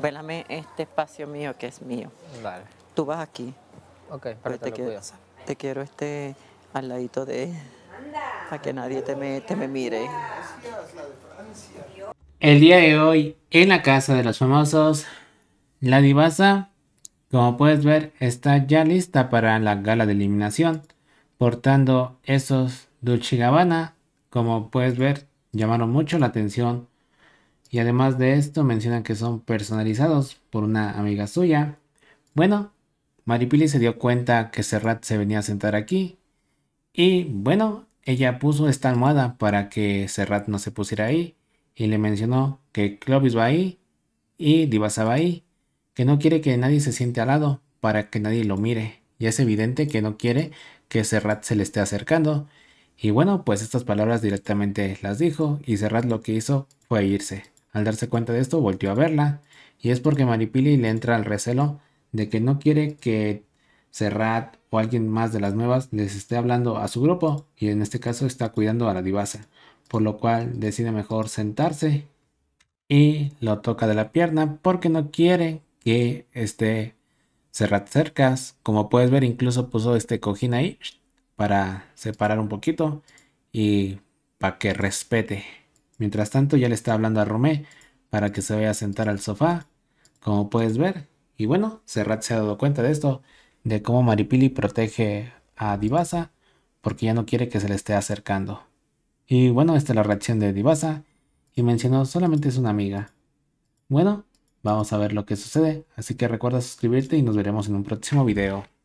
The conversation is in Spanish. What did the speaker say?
vélame este espacio mío que es mío. Vale. Tú vas aquí. Ok, Para te, quiero, te quiero este al ladito de para que nadie te me, te me mire. El día de hoy, en la casa de los famosos, la divasa, como puedes ver, está ya lista para la gala de eliminación, portando esos Dulce Gabbana, como puedes ver, llamaron mucho la atención y además de esto mencionan que son personalizados por una amiga suya. Bueno, Maripili se dio cuenta que Serrat se venía a sentar aquí. Y bueno, ella puso esta almohada para que Serrat no se pusiera ahí. Y le mencionó que Clovis va ahí y Divasaba va ahí. Que no quiere que nadie se siente al lado para que nadie lo mire. Y es evidente que no quiere que Serrat se le esté acercando. Y bueno, pues estas palabras directamente las dijo y Serrat lo que hizo fue irse. Al darse cuenta de esto, volteó a verla, y es porque Maripili le entra al recelo de que no quiere que Serrat o alguien más de las nuevas les esté hablando a su grupo, y en este caso está cuidando a la divasa, por lo cual decide mejor sentarse y lo toca de la pierna porque no quiere que esté Serrat cerca. Como puedes ver, incluso puso este cojín ahí para separar un poquito y para que respete. Mientras tanto ya le está hablando a Romé para que se vaya a sentar al sofá, como puedes ver. Y bueno, Serrat se ha dado cuenta de esto, de cómo Maripili protege a Divasa, porque ya no quiere que se le esté acercando. Y bueno, esta es la reacción de Divasa, y mencionó solamente es una amiga. Bueno, vamos a ver lo que sucede, así que recuerda suscribirte y nos veremos en un próximo video.